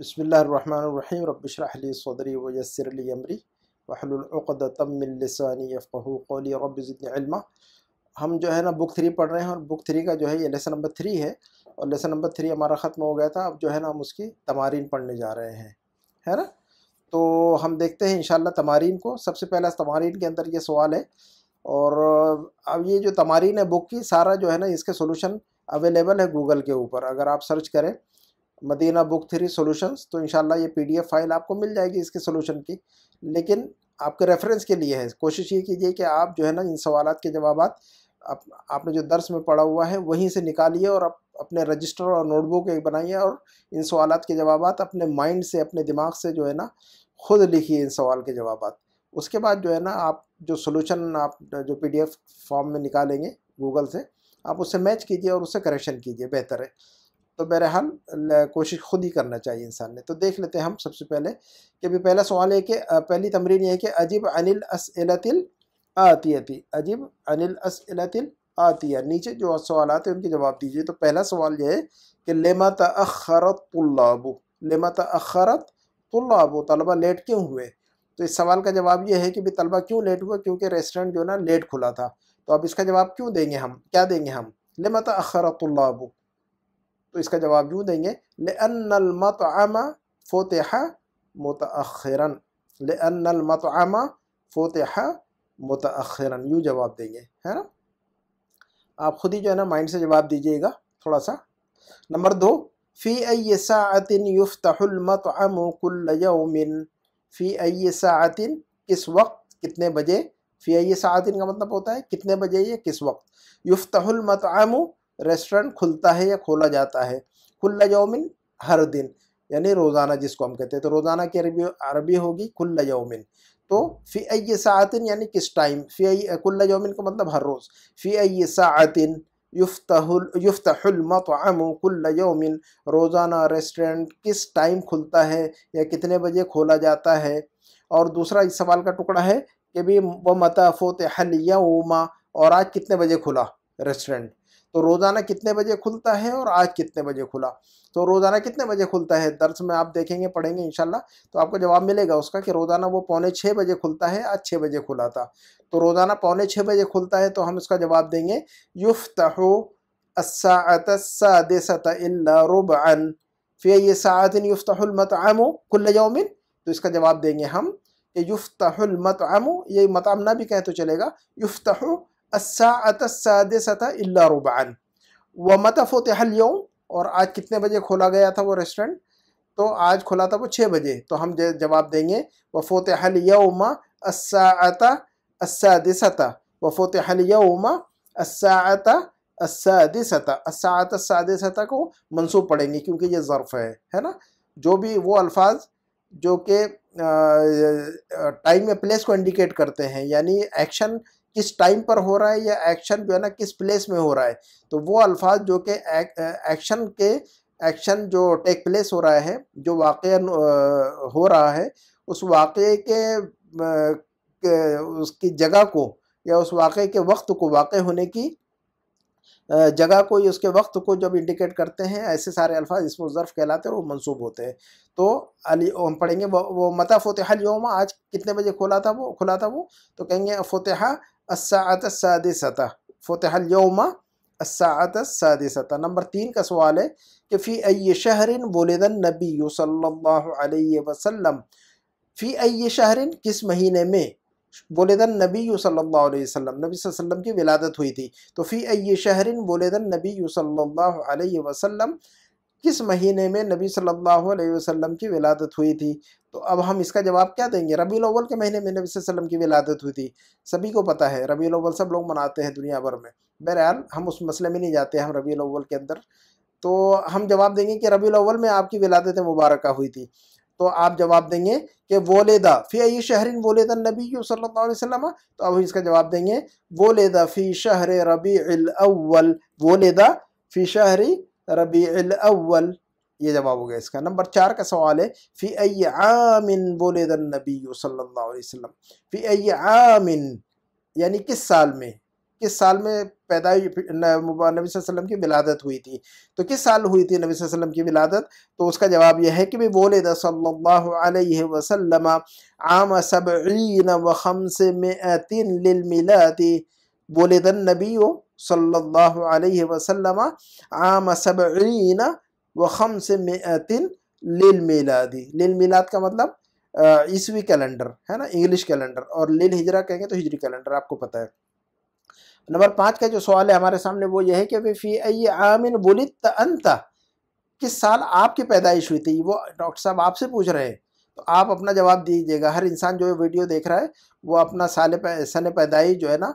बसमीम रबशरली सदरी वयसरली अमरी वहलतमिल लसानी कौली हम जो है ना बुक थ्री पढ़ रहे हैं और बुक थ्री का जो है ये लेसन नंबर थ्री है और लेसन नंबर थ्री हमारा ख़त्म हो गया था अब जो है ना हम उसकी तमारीन पढ़ने जा रहे हैं है ना तो हम देखते हैं इन तमारीन को सबसे पहला तमारीन के अंदर ये सवाल है और अब ये जो तमारीन है बुक की सारा जो है ना इसके सोलूशन अवेलेबल है गूगल के ऊपर अगर आप सर्च करें मदीना बुक थ्री सोल्यूशंस तो इंशाल्लाह ये पीडीएफ फाइल आपको मिल जाएगी इसके सोलूशन की लेकिन आपके रेफरेंस के लिए है कोशिश ये कीजिए कि आप जो है ना इन सवाल के जवाब आप, आपने जो दर्स में पढ़ा हुआ है वहीं से निकालिए और आप अपने रजिस्टर और नोटबुक एक बनाइए और इन सवाल के जवाब अपने माइंड से अपने दिमाग से जो है ना खुद लिखिए इन सवाल के जवाब उसके बाद जो है ना आप जो सोल्यूशन आप जो पी फॉर्म में निकालेंगे गूगल से आप उससे मैच कीजिए और उससे करेक्शन कीजिए बेहतर है तो बहरहाल कोशिश खुद ही करना चाहिए इंसान ने तो देख लेते हैं हम सबसे पहले कि अभी पहला सवाल है कि पहली तमरीन ये है कि अजीब अनिल असलतिल आतियती अजीब अनिल असलतिल आतिया नीचे जो सवाल आते हैं उनके जवाब दीजिए तो पहला सवाल यह है कि लेमा तखरत तल्लाबू लेमा तखरत तल्लाबू तलबा लेट क्यों हुए तो इस सवाल का जवाब यह है कि भाई तलबा क्यों लेट हुआ क्योंकि रेस्टोरेंट जो ना लेट खुला था तो अब इसका जवाब क्यों देंगे हम क्या देंगे हम लेमा तखरत तल्लाबू तो इसका जवाब यूँ देंगे ले लेमतआमा फ़ोतहा मतरन लेमतआमा फ़ोतहा मतरन यूँ जवाब देंगे है ना आप ख़ुद ही जो है ना माइंड से जवाब दीजिएगा थोड़ा सा नंबर दो फ़ी अय सातिन युफ्तमतमिन फ़ी अय सातिन किस वक्त कितने बजे फ़ी अय सातिन का मतलब होता है कितने बजे ये किस वक्त युफ्तमतम रेस्टोरेंट खुलता है या खोला जाता है खुल्ला यौमिन हर दिन यानी रोज़ाना जिसको हम कहते हैं तो रोज़ाना की अरबी अरबी होगी खुल्ला यौमिन तो फ़ी अय सातिन यानी किस टाइम फ़ी खुल्ला यौमिन का मतलब हर रोज़ फ़ी अय सातिन युफ्तुलमतमिन रोज़ाना रेस्टोरेंट किस टाइम खुलता है या कितने बजे खोला जाता है और दूसरा इस सवाल का टुकड़ा है कि भाई व मता फ़ोत हल उमा और आज कितने बजे खुला रेस्टोरेंट तो रोज़ाना कितने बजे खुलता है और आज कितने बजे खुला तो रोज़ाना कितने बजे खुलता है दर्स में आप देखेंगे पढ़ेंगे इंशाल्लाह तो आपको जवाब मिलेगा उसका कि रोज़ाना वो पौने छः बजे खुलता है आज छः बजे खुला था तो रोज़ाना पौने छः बजे खुलता है तो हम इसका जवाब देंगे युफ असातन तो इसका जवाब देंगे हम कि युफ्तमतम ये मतम ना भी कहें तो चलेगा युफ्तहो अस्सातसादसता इल्ला रुबान व मत और आज कितने बजे खोला गया था वो रेस्टोरेंट तो आज खोला था वो छः बजे तो हम जवाब देंगे व फ़तहलयम अस्सात अस्सादसता व फ़तहलयम को मनसूब पढ़ेंगे क्योंकि ये ज़र्फ़ है है ना जो भी वो अल्फाज जो कि टाइम या प्लेस को इंडिकेट करते हैं यानी एक्शन किस टाइम पर हो रहा है या एक्शन जो है ना किस प्लेस में हो रहा है तो वो अल्फाज जो कि एक्शन के एक्शन जो टेक प्लेस हो रहा है जो वाक़ हो रहा है उस वाक़े के उसकी जगह को या उस वाक़े के वक्त को वाक़ होने की जगह को या उसके वक्त को जब इंडिकेट करते हैं ऐसे सारे अल्फाज इसमें ज़र्फ़ कहलाते हैं वो मनसूब होते हैं तो अली हम पढ़ेंगे वो, वो मता फ़तेहा योमा आज कितने बजे खोला था वो खुला था वो तो कहेंगे फोतहा असात साद सादसता फ़तहलयमा असात साद सतह नंबर तीन का सवाल है कि फ़ी अय शहरिन बोलेदन नबी सल्ला वसम फ़ी अय शहरिन किस महीने में बोलेदन नबी सल्ला वसम नबी वसम की विलादत हुई थी तो फ़ी अय शहरिन बोलेदन नबी सल्ला वसम किस महीने में नबी सल्लल्लाहु अलैहि वसल्लम की विलादत हुई थी तो अब हम इसका जवाब क्या देंगे रबी अव्वल के महीने में नबी वसल्लम की विलादत हुई थी सभी को पता है रबी अव्वल सब लोग मनाते हैं दुनिया भर में बहरहाल हम उस मसले में नहीं जाते हम रबी अव्वल के अंदर तो हम जवाब देंगे कि रबी अव्वल में आपकी विलादत मुबारक हुई थी तो आप जवाब देंगे कि वोलेदा फ़ी शहरिन वोलेदा नबी सल्लल्लाहु अलैहि वसल्लम तो अब इसका जवाब देंगे वोलेदा फ़ी शहर रबी अव्वल वोलेदा फ़ी शहरी रबी अव्वल ये जवाब हो गया इसका नंबर चार का सवाल है फ़ी अय आमिन बोले दन नबी सल्लल्लाहु अलैहि वसल्लम फ़ी आमिन यानी किस साल में किस साल में पैदाई नबी वसल्लम की विलादत हुई थी तो किस साल हुई थी नबी वसल्लम की विलादत तो उसका जवाब यह है कि भाई बोले द सल्लल्लाहु अलैहि वसल्लम आम सबीन व खम्स में बोले दन नबी ओ अलैहि आम व खम से मेतिन लिल मिलादी मिलाद का मतलब ईसवी कैलेंडर है ना इंग्लिश कैलेंडर और लील हिजरा कहेंगे तो हिजरी कैलेंडर आपको पता है नंबर पाँच का जो सवाल है हमारे सामने वो ये है कि फ़ी अय आमिन बुलित अंता किस साल आपकी पैदाइश हुई थी वो डॉक्टर साहब आपसे पूछ रहे हैं तो आप अपना जवाब दीजिएगा हर इंसान जो वीडियो देख रहा है वो अपना साल सन पैदाइश जो है ना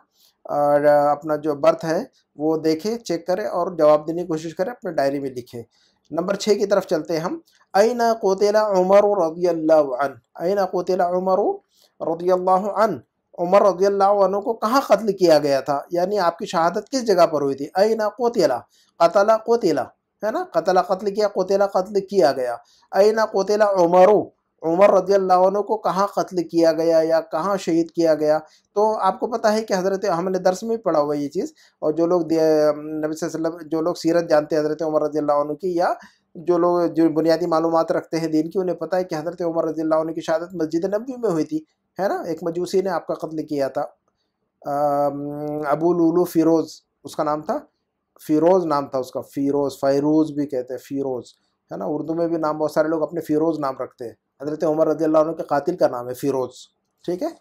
और अपना जो बर्थ है वो देखें चेक करें और जवाब देने की कोशिश करें अपने डायरी में लिखें नंबर छः की तरफ चलते हैं हम आइना कोतला उमर रजी अन आइना कोतला उमर रजी अन उमर रजी को कहाँ कत्ल किया गया था यानी आपकी शहादत किस जगह पर हुई थी आइना कोतला कतला कोतला है ना कतला कत्ल किया कोतला कत्ल किया गया आइना कोतला उमरू उमर रदी अल्लाह को कहाँ कत्ल किया गया या कहाँ शहीद किया गया तो आपको पता है कि हज़रत हमने दर्स में पढ़ा हुआ ये चीज़ और जो लोग नबी वसल्लम जो लोग सीरत जानते हैं हज़रत उमर रदी अल्लाह की या जो लोग जो बुनियादी मालूम रखते हैं दीन की उन्हें पता है कि हज़रत उमर रजी अल्लाह की शहादत मस्जिद नबी में हुई थी है ना एक मजूसी ने आपका कत्ल किया था अबू लूलू फ़िरोज़ उसका नाम था फ़िरोज़ नाम था उसका फ़िरोज़ फ़ैरोज़ भी कहते हैं फ़िरोज़ है ना उर्दू में भी नाम बहुत सारे लोग अपने फ़िरोज़ नाम रखते हैं हज़रत उमर रजी अल्लाह के कातिल का नाम है फ़िरोज़ ठीक है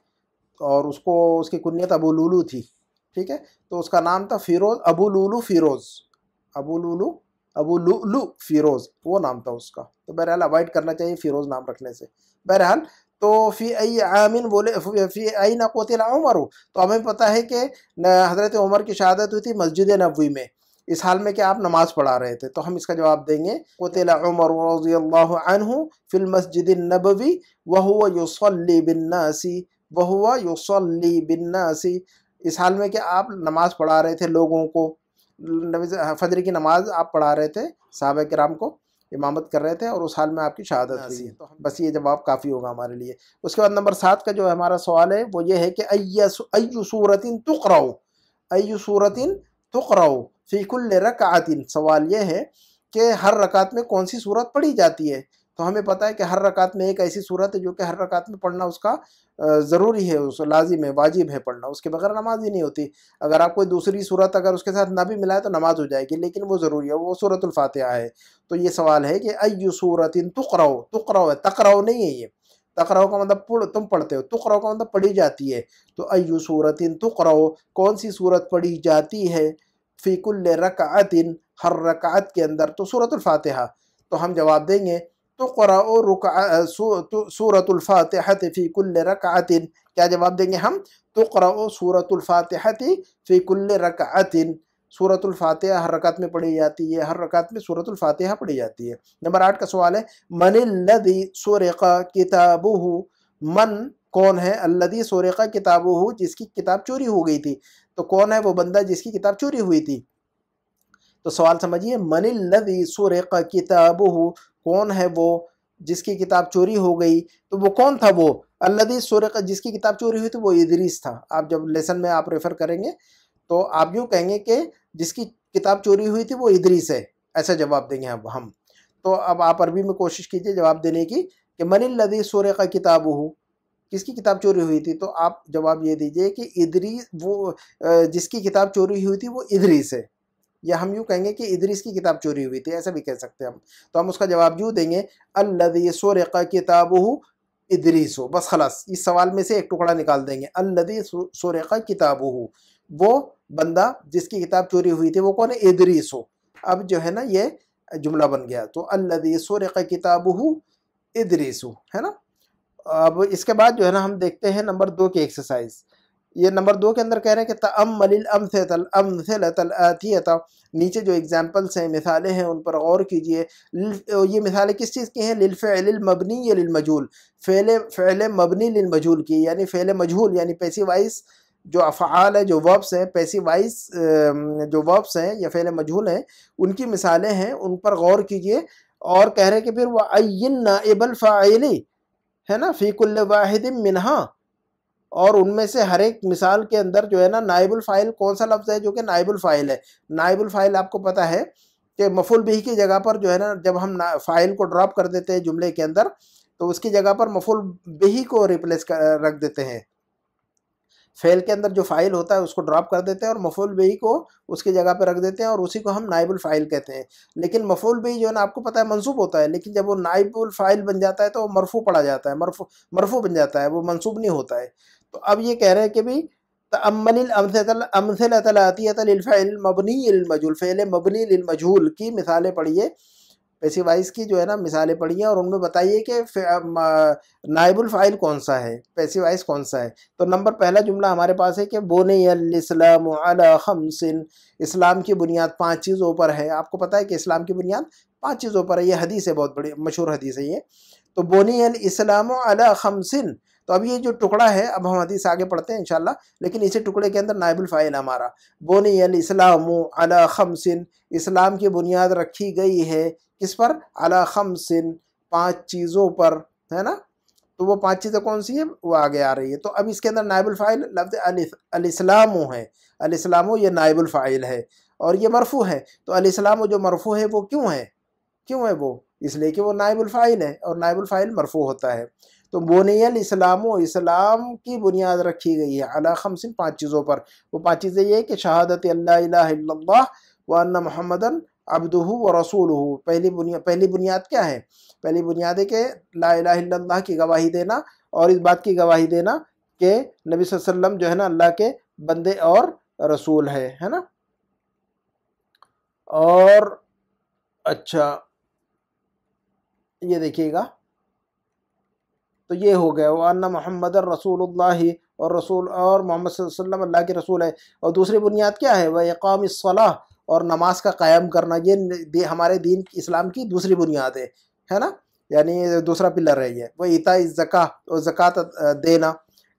और उसको उसकी कुनीत अबू लूलू थी ठीक है तो उसका नाम था फ़िरोज़ अबू लूलू फ़िरोज़ अबू लूलू अबू लूलू फ़िरोज़ वो नाम था उसका तो बहरहाल अवॉइड करना चाहिए फ़िरोज़ नाम रखने से बहरहाल तो फ़ी आई आमिन बोले फ़ी आई ना कोतिला उमर तो हमें पता है कि हज़रत उमर की शहादत हुई थी मस्जिद नबी में इस हाल में कि आप नमाज़ पढ़ा रहे थे तो हम इसका जवाब देंगे उमर फिल मस्जिद नबवी वहुआ बिन्नासी बिन्नासी इस हाल में कि आप नमाज़ पढ़ा रहे थे लोगों को फजर की नमाज आप पढ़ा रहे थे साहब कराम को इमामत कर रहे थे और उस हाल में आपकी शहादत हुई है तो बस ये जवाब काफ़ी होगा हमारे लिए उसके बाद नंबर सात का जो हमारा सवाल है वो ये है कि अय्य सूरतिन तुकराओ अय्य सूरतिन तुकराओ फ़ीकुल रकातिन सवाल ये है कि हर रकात में कौन सी सूरत पढ़ी जाती है तो हमें पता है कि हर रकात में एक ऐसी सूरत है जो कि हर रकात में पढ़ना उसका ज़रूरी है उस लाजिम है वाजिब है पढ़ना उसके बगैर नमाज ही नहीं होती अगर आप कोई दूसरी सूरत अगर उसके साथ ना भी मिलाए तो नमाज हो जाएगी लेकिन वो ज़रूरी है वो सूरतुल्फातहा है तो ये सवाल है कि अयु सूरत इन तुकराओ तुकराओ है तकराओ नहीं है ये तकराओ का मतलब पुड़ तुम पढ़ते हो तुकराओ का मतलब पढ़ी जाती है तो अयु सूरत इन तुकराओ कौन सी सूरत पढ़ी जाती है फ़ीकुल्ल रकातिन हर रकात के अंदर तो सूरतफ़ातहा तो हम जवाब देंगे तो क़रा तो सूरतफ़ातहत फ़ीकुल्ल रकातिन क्या जवाब देंगे हम तो क़रा सूरतफ़ातहत फ़ीकुल्ल रकातिन सूरतफ़ातह हर रकात में पढ़ी जाती है हर रकात में सूरतफ़ातह पढ़ी जाती है नंबर आठ का सवाल है मन लदी सोरक़ा किताबू मन कौन है अल्लदी सोरेका किताबू जिसकी किताब चोरी हो गई थी तो कौन है वो बंदा जिसकी किताब चोरी हुई थी तो सवाल समझिए मनिल्लदी सुर किताब कौन है वो जिसकी किताब चोरी हो गई तो वो कौन था वो अल्लदी सुरक जिसकी किताब चोरी हुई थी वो इदरीस था आप जब लेसन में आप रेफ़र करेंगे तो आप यूँ कहेंगे कि जिसकी किताब चोरी हुई थी वो इदरीस है ऐसा जवाब देंगे अब हम तो अब आप अरबी में कोशिश कीजिए जवाब देने की कि मनिल्लदी सुरक किताब किसकी किताब चोरी हुई थी तो आप जवाब ये दीजिए कि इदरी वो जिसकी किताब चोरी हुई थी वो इदरीस है या हम यूँ कहेंगे कि इदरीस की किताब चोरी हुई थी ऐसा भी कह सकते हैं हम तो हम उसका जवाब यूँ देंगे अल्लदी का किताब इदरीस हो बस खलास इस सवाल में से एक टुकड़ा निकाल देंगे अल्लदी का किताब हो वो बंदा जिसकी किताब चोरी हुई थी वो कौन है इदरीस हो अब जो है ना ये जुमला बन गया तो अल्लदी सोरक़ा किताब इदरीस है ना अब इसके बाद जो है ना हम देखते हैं नंबर दो की एक्सरसाइज ये नंबर दो के अंदर कह रहे हैं कि तम मलिल अम से तल अम से लतल अतियता नीचे जो एग्जाम्पल्स हैं मिसालें हैं उन पर गौर कीजिए तो ये मिसालें किस चीज़ की हैं लिलफ़ल मबनी या लिलमजूल फ़ैल फ़ैल मबनी लिलमजूल की यानी फ़ैल मजहूल यानी पैसी वाइस जो अफ़ाल है जो वर्ब्स हैं पैसी वाइस जो वर्ब्स हैं या फ़ैल मजहूल हैं उनकी मिसालें हैं उन पर गौर कीजिए और कह रहे हैं कि फिर वह अन नाइबल फ़ाइली है ना फ़ीकुल्ल वाहिद मिनहा और उनमें से हर एक मिसाल के अंदर जो है ना नाइबुल फ़ाइल कौन सा लफ्ज़ है जो कि नाइबुल फ़ाइल है नाइबुल फ़ाइल आपको पता है कि मफुल बिही की जगह पर जो है ना जब हम फ़ाइल को ड्रॉप कर देते हैं जुमले के अंदर तो उसकी जगह पर मफुल बिही को रिप्लेस कर रख देते हैं फ़ेल के अंदर जो फ़ाइल होता है उसको ड्रॉप कर देते हैं और मफूल बेई को उसकी जगह पर रख देते हैं और उसी को हम नाइबुल फ़ाइल कहते हैं लेकिन मफूल बेई जो है ना आपको पता है मनसूब होता है लेकिन जब वो नाइबुल फ़ाइल बन जाता है तो वो मरफू पड़ा जाता है मरफू मरफू बन जाता है वो मनसूब नहीं होता है तो अब ये कह रहे हैं कि भाई मबनी मजूल मबनी की मिसालें पढ़िए ऐसी वाइज की जो है ना मिसालें पढ़ी हैं और उनमें बताइए कि नायबुल फ़ाइल कौन सा है पैसे वाइज कौन सा है तो नंबर पहला जुमला हमारे पास है कि बोनेसलम खमसिन इस्लाम की बुनियाद पाँच चीज़ों पर है आपको पता है कि इस्लाम की बुनियाद पाँच चीज़ों पर है ये हदीस है बहुत बड़ी मशहूर हदीस है ये तो बोनी इस्लाम खमसिन तो अब ये जो टुकड़ा है अब हम हदीस आगे पढ़ते हैं इनशाला लेकिन इसी टुकड़े के अंदर नायबुल फ़ाइल हमारा बोनी अल इस्लाम अला खमसिन इस्लाम की बुनियाद रखी गई है किस पर अला खमसिन पाँच चीज़ों पर है ना तो वो पाँच चीज़ें कौन सी है वो आगे आ रही है तो अब इसके अंदर नायबुल फ़ाइल लफ्ज़ अलस्लाम है अलस्लाम ये नायबुल फ़ाइल है और ये मरफू है तो अलस्लाम जो मरफू है वो क्यों है क्यों है वो इसलिए कि वो नायबुल फ़ाइल है और नायबुल फ़ाइल मरफू होता है तो बोनियल इस्लाम इस्लाम की बुनियाद रखी गई है अला खमसिन पाँच चीज़ों पर वो पाँच चीज़ें ये कि शहादत अल्लाह वन महमदन अब्दू व रसूल पहली बुनिया पहली बुनियाद क्या है पहली बुनियाद है कि ला की गवाही देना और इस बात की गवाही देना कि नबी वसल्लम जो है ना अल्लाह के बंदे और रसूल है है ना और अच्छा ये देखिएगा तो ये हो गया अन्ना मोहम्मद रसूल और रसूल और मोहम्मद अल्लाह के रसूल है और दूसरी बुनियाद क्या है वह इकाम सलाह और नमाज का कायम करना ये दे, हमारे दीन इस्लाम की दूसरी बुनियाद है है ना यानी दूसरा पिलर है ये वह इता ज़क़ा और ज़क़़त देना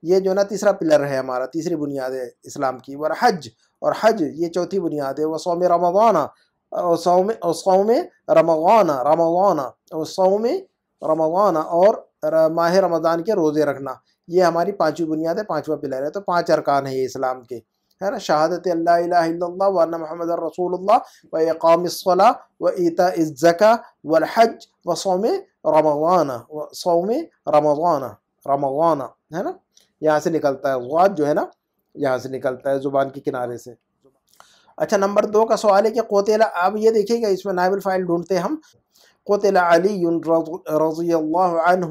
ये जो ना तीसरा पिलर है हमारा तीसरी बुनियाद है इस्लाम की वर हज और हज ये चौथी बुनियाद है वह सौम रमगाना और सौम और सौम रमगाना रमगाना और सौम रमगाना और माह रमज़ान के रोज़े रखना ये हमारी पाँचवीं बुनियाद है पाँचवा पिलर है तो पाँच अरकान है ये इस्लाम के है ना शहादत अल्ला वरना महमद रसूल व इकामसला व ईता इज़्ज़का वलहज व सोम रमवाना व सौम रमवाना रमवाना है ना यहाँ से निकलता है वाद जो है ना यहाँ से निकलता है ज़ुबान के किनारे से अच्छा नंबर दो का सवाल है कि कोतेला अब ये देखिएगा इसमें नाइबल फाइल ढूंढते हम कतल अली रज़ी अल्लाह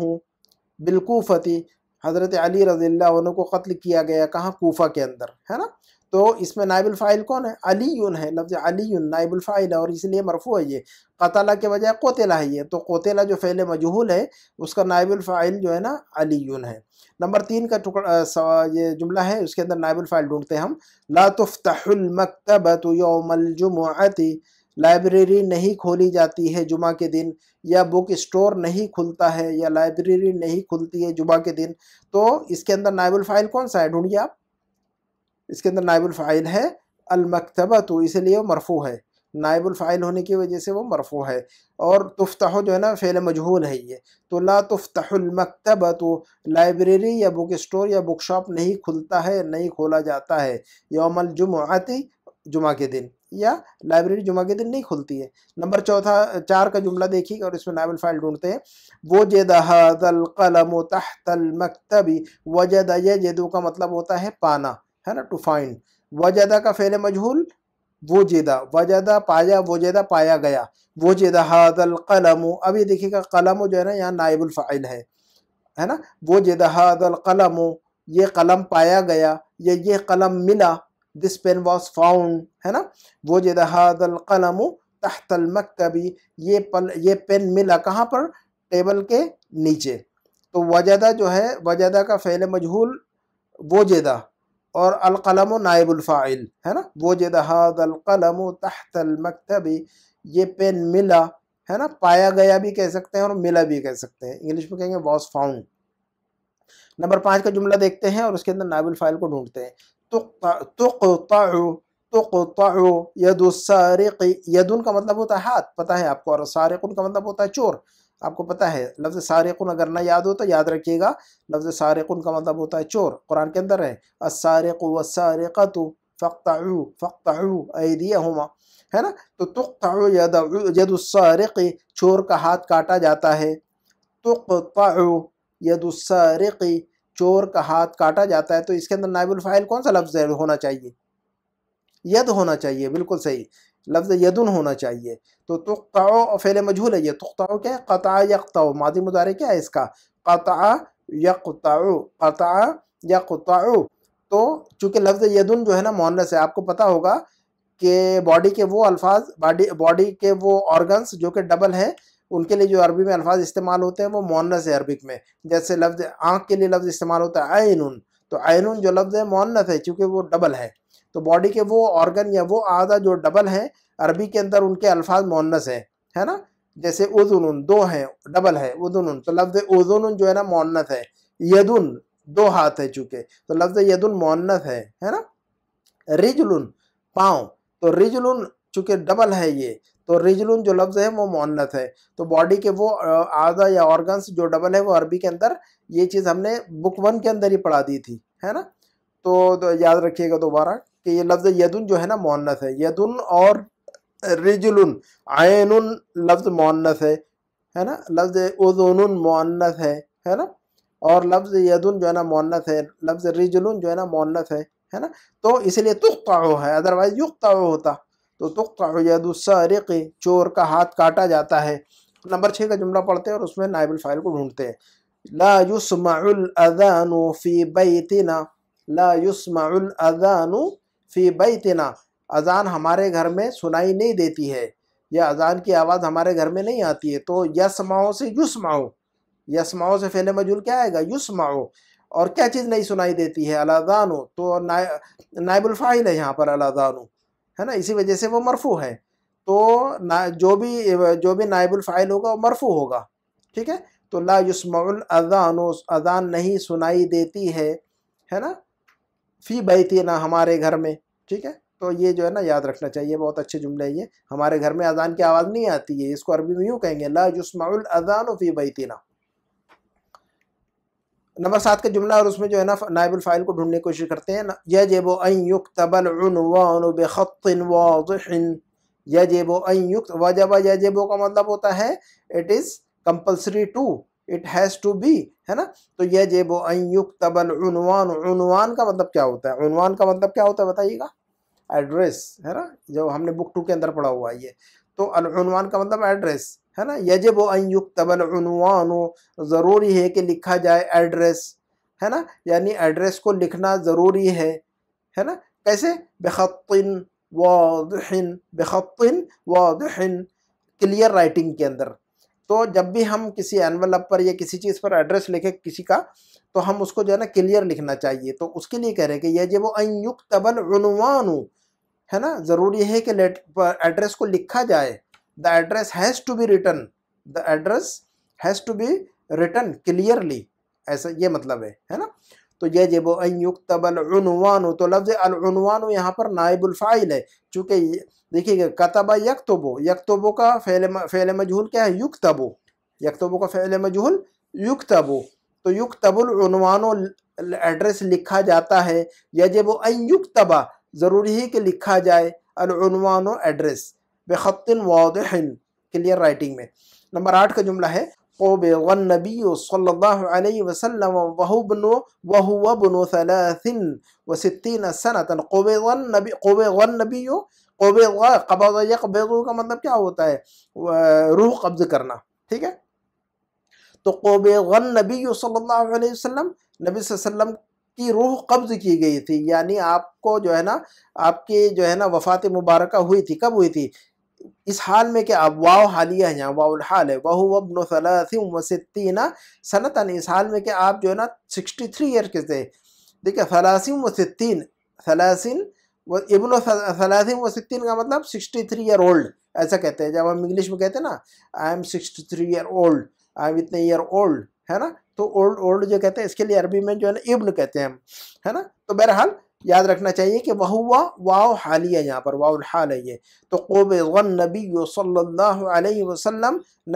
बिलकूफ़ती हज़रत अली रज़ी अल्लाह को कत्ल किया गया कहाँ कोफा के अंदर है ना तो इसमें नायबुल फ़ाइल कौन है अली है लफ्ज़ अली नायबुल फ़ाइल है और इसलिए मरफू है ये कतला के बजाय कोतला है ये तो कोतला जो फ़ैल मजहूल है उसका नायबुल फ़ाइल जो है ना अली है नंबर तीन का टुकड़ा ये जुमला है उसके अंदर नायबुल फ़ाइल ढूंढते हैं हम लातफ़तमकतबत यौमल जुमती लाइब्रेरी नहीं खोली जाती है जुमा के दिन या बुक स्टोर नहीं खुलता है या लाइब्रेरी नहीं खुलती है जुमा के दिन तो इसके अंदर नाइबुल फ़ाइल कौन सा है ढूंढिए आप इसके अंदर नाइबुल फ़ाइल है अलमकतबा तो इसलिए मरफू है नायबुल फ़ाइल होने की वजह से वो मरफू है और तुफ्तह जो है ना फ़ेल मजहूल है ये तो ला तुफ्तमकतबा तो लाइब्रेरी या बुक स्टोर या बुक शॉप नहीं खुलता है नहीं खोला जाता है यौमल जुमआती जुमा के दिन या लाइब्रेरी जुमा के दिन नहीं खुलती है नंबर चौथा चार का जुमला देखिए और इसमें नावल फाइल ढूंढते हैं वो जदल कलम तहतल मकतबी वजद यदू का मतलब होता है पाना है ना टू फाइंड वजदा का फेले मजहूल वो जेदा वजदा पाया वो जेदा पाया गया वो जेदा हादल कलम अब ये देखिएगा कलम जो है ना यहाँ नायबुल फ़ाइल है है ना वो जेदा हादल कलम ये कलम पाया गया या ये, ये कलम मिला दिस पेन वॉज फाउंड है ना वो कलम तहतल मकतबी ये पल ये पेन मिला कहाँ पर टेबल के नीचे तो वजदा जो है वजदा का फ़ैल मजहूल वो जदा और अलकलम नायबुलफ़ाइल है ना वो जदम तहतल मकतबी ये पेन मिला है ना पाया गया भी कह सकते हैं और मिला भी कह सकते हैं इंग्लिश में कहेंगे वॉज फाउंड नंबर पाँच का जुमला देखते हैं और उसके अंदर नाइबुल फ़ाइल को ढूंढते हैं तुकता तुकता तुकता यदु सारिक यदुन का मतलब होता है हाथ पता है आपको और सारिकुन का मतलब होता है चोर आपको पता है लफ्ज़ सारिकुन अगर ना याद हो तो याद रखिएगा लफ्ज़ सारिकुन का मतलब होता है चोर कुरान के अंदर है असारिक व सारिकतु फ़क्तु फ़क्तु ऐदियहुमा है ना तो तुकता यद यदुसारिक चोर का हाथ काटा जाता है तुकता यदुसारिक चोर का हाथ काटा जाता है तो इसके अंदर नायबुल फ़ाइल कौन सा लफ्ज़ होना चाहिए यद होना चाहिए बिल्कुल सही लफ्ज़ यदुन होना चाहिए तो तुख्ताओ फेले मजहूल है ये तुख्ताओ क्या है क़ता यकताओ मादी मुदारे क्या है इसका क़ता यकताओ क़ता यकताओ तो चूंकि लफ्ज़ यदुन जो है ना मोहनस है आपको पता होगा कि बॉडी के वो अल्फाज बॉडी बॉडी के वो ऑर्गन्स जो कि डबल हैं उनके लिए जो अरबी में अल्फाज इस्तेमाल होते हैं वो मोनस है अरबिक में जैसे लफ्ज़ आँख के लिए लफ्ज़ इस्तेमाल होता है आयन तो आयन जो लफ्ज़ है मोनस है चूँकि वो डबल है तो बॉडी के वो ऑर्गन या वो आदा जो डबल हैं अरबी के अंदर उनके अल्फाज मोनस हैं है ना जैसे उजुन दो हैं डबल है उजुन तो लफ्ज़ उजुन जो है ना मोनस है यदुन दो हाथ है चूँकि तो लफ्ज़ यदुन मोनस है है ना रिजुल पाँव तो रिजुल चूँकि डबल है ये तो रिजलून जो लफ्ज़ है वो मोहन्नत है तो बॉडी के वो आज़ा या ऑर्गन्स जो डबल है वो अरबी के अंदर ये चीज़ हमने बुक वन के अंदर ही पढ़ा दी थी है ना तो, तो याद रखिएगा दोबारा कि ये लफ्ज़ यदुन जो है ना मोहन्नत है यदुन और रिजलुन आयन लफ्ज़ मोहन्नत है है ना लफ्ज़ उजुन मोहन्नत है है ना और लफ्ज़ यदुन जो है ना मोहन्नत है लफ्ज़ रिजलुन जो है ना मोहन्नत है है ना तो इसलिए तुख्ता है अदरवाइज़ युक्ता होता तो तुख्तुसारक चोर का हाथ काटा जाता है नंबर छः का जुमला पढ़ते हैं और उसमें नायबल फ़ाइल को ढूंढते हैं ला युसमाउलदानु फ़ी बैतना ला युसमाउलदानु फ़ी बना अजान हमारे घर में सुनाई नहीं देती है या अजान की आवाज़ हमारे घर में नहीं आती है तो यसमाओ से युसमाओ यसमाओ से फैले मजूल क्या आएगा युसमाओ और क्या चीज़ नहीं सुनाई देती है अलादानु तो नाय नायबुलफ़ाइल है यहाँ पर अलादानु है ना इसी वजह से वो मरफू है तो ना जो भी जो भी नायबुल फ़ाइल होगा वो मरफू होगा ठीक है तो ला युस्माउल अजान अजान नहीं सुनाई देती है है ना फ़ी थी ना हमारे घर में ठीक है तो ये जो है ना याद रखना चाहिए बहुत अच्छे जुमले ये हमारे घर में अजान की आवाज़ नहीं आती है इसको अरबी में यूँ कहेंगे ला युस्माउल अजान फ़ी थी ना नंबर सात का जुमला और उसमें जो है ना नायबल फ़ाइल को ढूंढने की कोशिश करते हैं यजब युक्तबलखिन वाजन यजब युक्त वजब यजबो का मतलब होता है it is compulsory to it has to be है ना तो यजब उनवान का मतलब क्या होता है उनवान का मतलब क्या होता है बताइएगा एड्रेस है ना जो हमने बुक टू के अंदर पढ़ा हुआ है ये तो अलवान का मतलब एड्रेस है ना यजब अयुक्तबलवान ज़रूरी है कि लिखा जाए एड्रेस है ना यानी एड्रेस को लिखना ज़रूरी है है ना कैसे बेखिन वन बेखिन वन क्लियर राइटिंग के अंदर तो जब भी हम किसी एनवलप पर या किसी चीज़ पर एड्रेस लिखे किसी का तो हम उसको जो है ना क्लियर लिखना चाहिए तो उसके लिए कह रहे हैं कि यह जब अयुक्तबलवान है ना ज़रूरी है कि एड्रेस को लिखा जाए the address has to be written the address has to be written clearly ऐसा ये मतलब है है ना तो ये अयुक्त अयुक्तबलवान तो लफ्ज़ अलवान यहाँ पर नायबुलफ़ाइल है चूँकि देखिएगा कतबा यकतबो यकतबो का फ़ैल फ़ैल मजहूल क्या है युक्तबो यकतबो का फ़ैल मजहूल युक्तबो तो युक्तबुलवान एड्रेस लिखा जाता है अयुक्त अयुक्तबा ज़रूरी है कि लिखा जाए अलवान एड्रेस बेखतिन वादिन क्लियर राइटिंग में नंबर आठ का जुमला है नबी सलासिन नबी नबी का मतलब क्या होता है रूह कब्ज़ करना ठीक है तो क़ोबन नबी सल्लल्लाहु नबी वसलम की रूह कब्ज़ की गई थी यानी आपको जो है ना आपकी जो है ना वफ़ात मुबारक हुई थी कब हुई थी इस हाल में क्या वाव हालिया है यहाँ वाउल हाल है वह अबन वसतीना सनत इस हाल में क्या आप जो है ना सिक्सटी थ्री ईयर के थे देखिए सलासीम वसतीन सलासिन व इबन सलासीम वसतीन का मतलब सिक्सटी थ्री ईयर ओल्ड ऐसा कहते हैं जब हम इंग्लिश में कहते हैं ना I am sixty three year old I am इतने ईयर ओल्ड है ना तो ओल्ड ओल्ड जो कहते हैं इसके लिए अरबी में जो है ना इब्न कहते हैं हम है ना तो बहरहाल याद रखना चाहिए कि वह हुआ वाव हालिया यहाँ पर वाव हाल है ये तो कोब नबी सल्ला अलैहि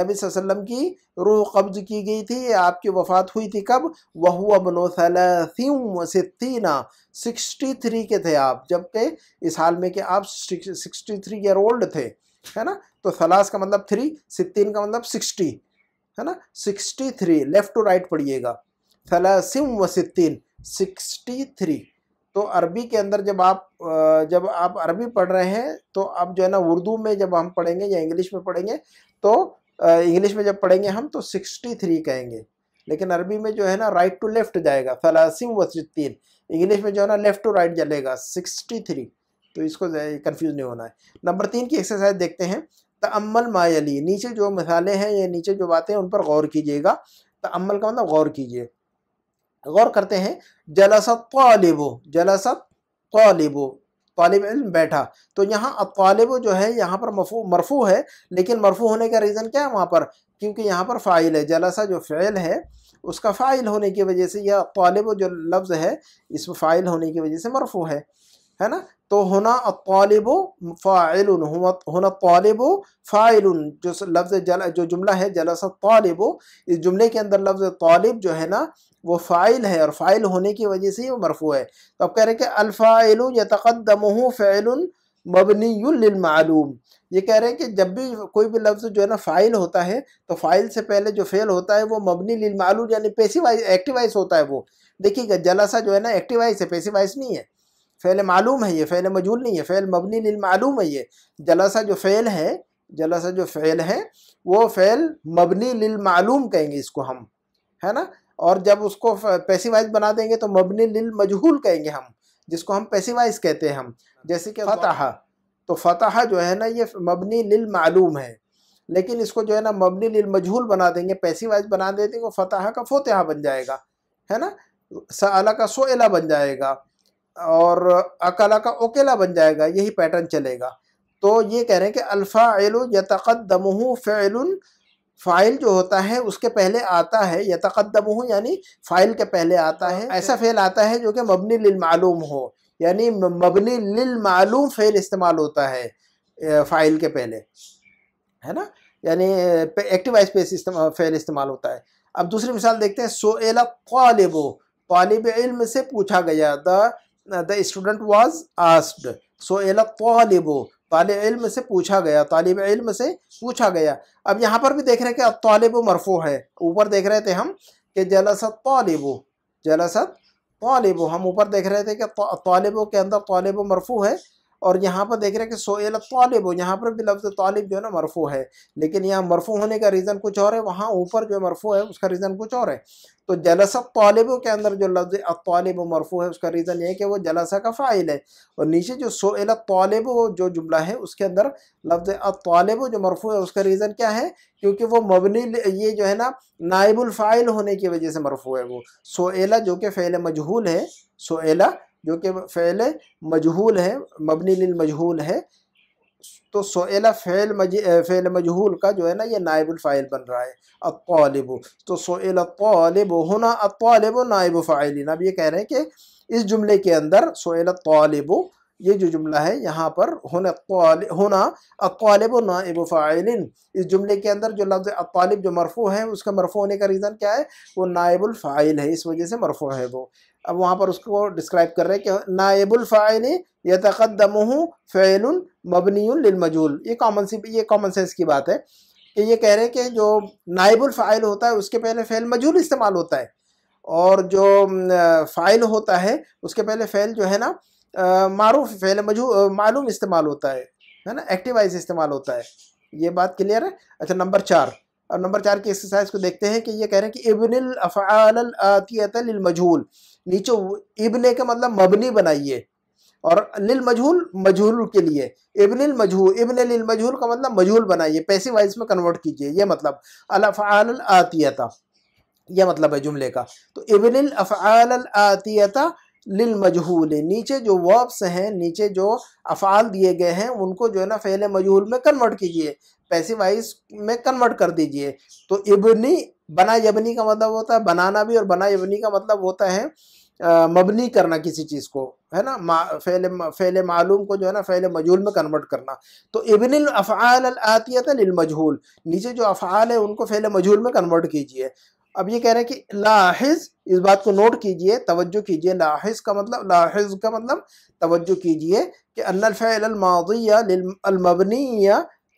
नबी वसम की रूह कब्ज की गई थी आपकी वफ़ात हुई थी कब वह हुआ बनोसलतीना सिक्सटी थ्री के थे आप जबकि इस हाल में कि आप सिक्सटी थ्री ईयर ओल्ड थे है ना तो सलास का मतलब थ्री सित्तीन का मतलब सिक्सटी है ना sixty three left to right पढ़िएगा सलासिम व सिक्सटी थ्री तो अरबी के अंदर जब आप जब आप अरबी पढ़ रहे हैं तो अब जो है ना उर्दू में जब हम पढ़ेंगे या इंग्लिश में पढ़ेंगे तो इंग्लिश में जब पढ़ेंगे हम तो सिक्सटी थ्री कहेंगे लेकिन अरबी में जो है ना राइट टू लेफ्ट जाएगा फलासिम वसुद्दीन इंग्लिश में जो है ना लेफ्ट टू राइट जलेगा सिक्सटी थ्री तो इसको कन्फ्यूज़ नहीं होना है नंबर तीन की एक्सरसाइज देखते हैं तमल मायली नीचे जो मिसालें हैं या नीचे जो बातें हैं उन पर गौर कीजिएगा तमल का मतलब गौर कीजिए गौर करते हैं जलसत तालिबो जलसत तालिबो तालब इल्म बैठा तो यहाँ अतालब जो है यहाँ पर मफू मरफू है लेकिन मरफू होने का रीज़न क्या है वहाँ पर क्योंकि यहाँ पर फ़ाइल है जलासा जो फ़ैल है उसका फ़ाइल होने की वजह से यह तालब जो लफ्ज़ है इस फ़ाइल होने की वजह से मरफू है है ना तो होना तालब फ़ाइल होना तालब फ़ाइल जो लफ्ज़ जल जो जुमला है जलसा तालब इस जुमले के अंदर लफ्ज़ तालब जो है ना वो फ़ाइल है और फ़ाइल होने की वजह से वो मरफू है तो अब कह रहे हैं कि अलफ़ाइल तकदम फ़ैल मबनीमालूम ये कह रहे हैं कि जब भी कोई भी लफ्ज़ जो है ना फ़ाइल होता है तो फ़ाइल से पहले जो फ़ेल होता है वो मबनी लिलमालूम यानी पेशीवाइज एक्टिवाइज होता है वो देखिएगा जलासा जो है ना एक्टिवाइज है पेशीवाइज नहीं है फ़ैल मालूम है ये फ़ैल मजूल नहीं है फ़ैल मबनी लिलमालूम है ये जलासा जो फ़ैल है जलासा जो फ़ैल है वो फ़ैल मबनी लिलमालूम कहेंगे इसको हम है ना और जब उसको पैसीवाइज बना देंगे तो मबनी लिलमजहूल मजहूल कहेंगे हम जिसको हम पैसीवाइज कहते हैं हम जैसे कि फ़तः तो फतह जो है ना ये मबनी लिल मालूम है लेकिन इसको जो है ना मबनी लिल मजहूल बना देंगे पैसीवाइज बना देते वो तो फतह का फोतहा बन जाएगा है ना सला का सोएला बन जाएगा और अकला का ओकेला बन जाएगा यही पैटर्न चलेगा तो ये कह रहे हैं कि अल्फ़ाइल यतक़दमह फ़ैल फ़ाइल जो होता है उसके पहले आता है यतक़दमह यानी फ़ाइल के पहले आता है हाँ, ऐसा फ़ैल आता है जो कि मबनी लिलमालूम हो यानी मबनी लिलमालूम फ़ैल इस्तेमाल होता है फ़ाइल के पहले है ना यानी एक्टिवाइज स्पेस इस्तेमाल फ़ैल इस्तेमाल होता है अब दूसरी मिसाल देखते हैं सोएला तालिब तालिब इल्म से पूछा गया the the student was asked so एल तलिबो तालब इल्म से पूछा गया तालब इल्म से पूछा गया अब यहाँ पर भी देख रहे हैं कि तालब मरफो है ऊपर देख रहे थे हम कि जलसत तालिबो जलसत तालिबो हम ऊपर देख रहे थे कि तालिबो के अंदर तालब मरफू है और यहाँ पर देख रहे हैं कि सोएल तालिब यहाँ पर भी लफ्ज़ तालिब जो है ना मरफू है लेकिन यहाँ मरफू होने का रीज़न कुछ और है वहाँ ऊपर जो मरफू है उसका रीज़न कुछ और है तो जलसा तालिबों के अंदर जो लफ्ज़ तालिब मरफू है उसका रीज़न ये है कि वो जलसा का फ़ाइल है और नीचे जो सोएल तालिब जो जुमला है उसके अंदर लफ्ज़ तालिब जो मरफू है उसका रीज़न क्या है क्योंकि वो मबनी ये जो है ना नायबुल फ़ाइल होने की वजह से मरफू है वो सोएला जो कि फ़ैल मजहूल है सोएला जो कि फ़ैल मजहूल है मबनी मजहूल है तो सोएला फ़ैल मज फ़ैल मजहूल का जो है ना ये नायब फ़ाइल बन रहा है अतलब तो सोएला तलब होना अलब नायब फ़ाइलिन अब ये कह रहे हैं कि इस जुमले के अंदर सोएला तलब ये जो जुमला है यहाँ पर होने होना अतलब नायब फ़ाइलिन इस जुमले के अंदर जो लफ्ज़ अलब जो मरफ़ो है उसका मरफ़ो होने का रीज़न क्या है वो नायबुल फ़ाइल है इस वजह से मरफ़ो है वो अब वहाँ पर उसको डिस्क्राइब कर रहे हैं कि नायबुलफ़ाइल यतक़दमह फ़ैल मबनी लिलमजूल ये कॉमन सी ये कॉमन सेंस की बात है कि ये कह रहे हैं कि जो नायबुलफ़ाइल होता है उसके पहले फ़ैल मजूल इस्तेमाल होता है और जो फ़ाइल होता है उसके पहले फ़ैल जो है ना मारूफ फ़ैल मजू मालूम इस्तेमाल होता है है ना एक्टिवाइज इस्तेमाल होता है ये बात क्लियर है अच्छा नंबर चार और नंबर चार की एक्सरसाइज को देखते हैं कि ये कह रहे हैं कि इबन अफ़ालमजहूल नीचे इबने का मतलब मबनी बनाइए और लिल मजहूल मजहूल के लिए इबन मजहूल इबन लिल मजहूल का मतलब मजहूल बनाइए पैसे वाइज में कन्वर्ट कीजिए ये मतलब अलफ़ालतियता यह मतलब है जुमले का तो इबन अफ़ालतियता लिल मजहूल नीचे जो वर्ब्स हैं नीचे जो अफ़ाल दिए गए हैं उनको जो है ना फ़ैल मजहूल में कन्वर्ट कीजिए वाइज में कन्वर्ट कर दीजिए तो इबनी बना यबनी का मतलब होता है बनाना भी और बना यबनी का मतलब होता है मबनी करना किसी चीज़ को है ना मा, फैल फैल मालूम को जो है ना फैल मजहूल में कन्वर्ट करना तो इबन अफ़ाल लिल मजहूल नीचे जो अफ़ाल है उनको फैल मजहूल में कन्वर्ट कीजिए अब ये कह रहे हैं कि लाहिज इस बात को नोट कीजिए तवज्जो कीजिए लाहिज का मतलब लाहिज का मतलब तवज्जो कीजिए कि अनफ़लमादिया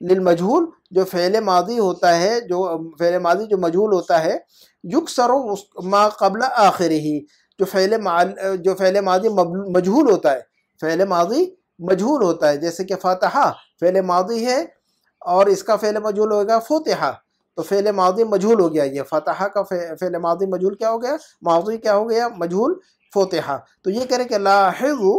लिलमजहूल जो फ़ैल माजी होता है जो फ़ैल माजी जो मजहूल होता है युग सरो माँ कबला आखिर ही जो फ़ैल जो फ़ैल माजी मजहूल होता है फ़ैल माजी मजहूल होता है जैसे कि फ़ातहा फ़ैल माजी है और इसका फ़ैल मजहूल होगा फोतहा तो फ़ेल माजी मजहूल हो गया ये फतहा का फ़ेल माजी मजहूल क्या हो गया माजी क्या हो गया मजहूल फोतहा तो ये कह रहे कि लाहु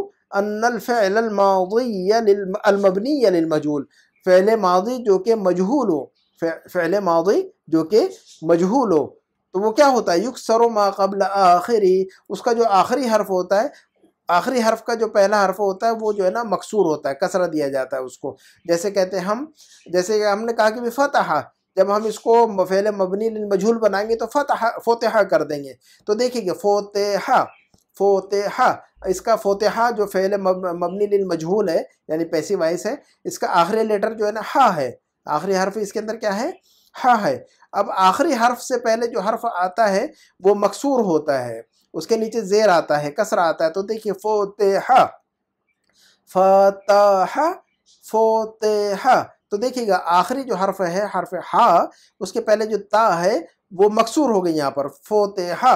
या मजहूल फ़ैल माजी जो कि मजहूल हो फ़ैल माजी जो कि मजहूल हो तो वो क्या होता है युग सरो कबल आखिरी उसका जो आखिरी हर्फ होता है आखिरी हर्फ का जो पहला हर्फ होता है वो जो है ना मकसूर होता है कसरा दिया जाता है उसको जैसे कहते हैं हम जैसे हमने कहा कि भाई फतहा जब हम इसको फेल मबनी मजहूल बनाएंगे तो फतः फोतहा कर देंगे तो देखिए फोतहा फोतहा इसका फोतहा जो फेल मबनी मजहूल है यानी पैसी वाइस है इसका आखिरी लेटर जो है ना हा है आखिरी हर्फ इसके अंदर क्या है हा है अब आखिरी हर्फ से पहले जो हर्फ आता है वो मकसूर होता है उसके नीचे जेर आता है कसरा आता है तो देखिए फोतहा फतः फोतहा तो देखिएगा आखिरी जो हर्फ है हर्फ हा उसके पहले जो ता है वो मकसूर हो गई यहाँ पर फोते हा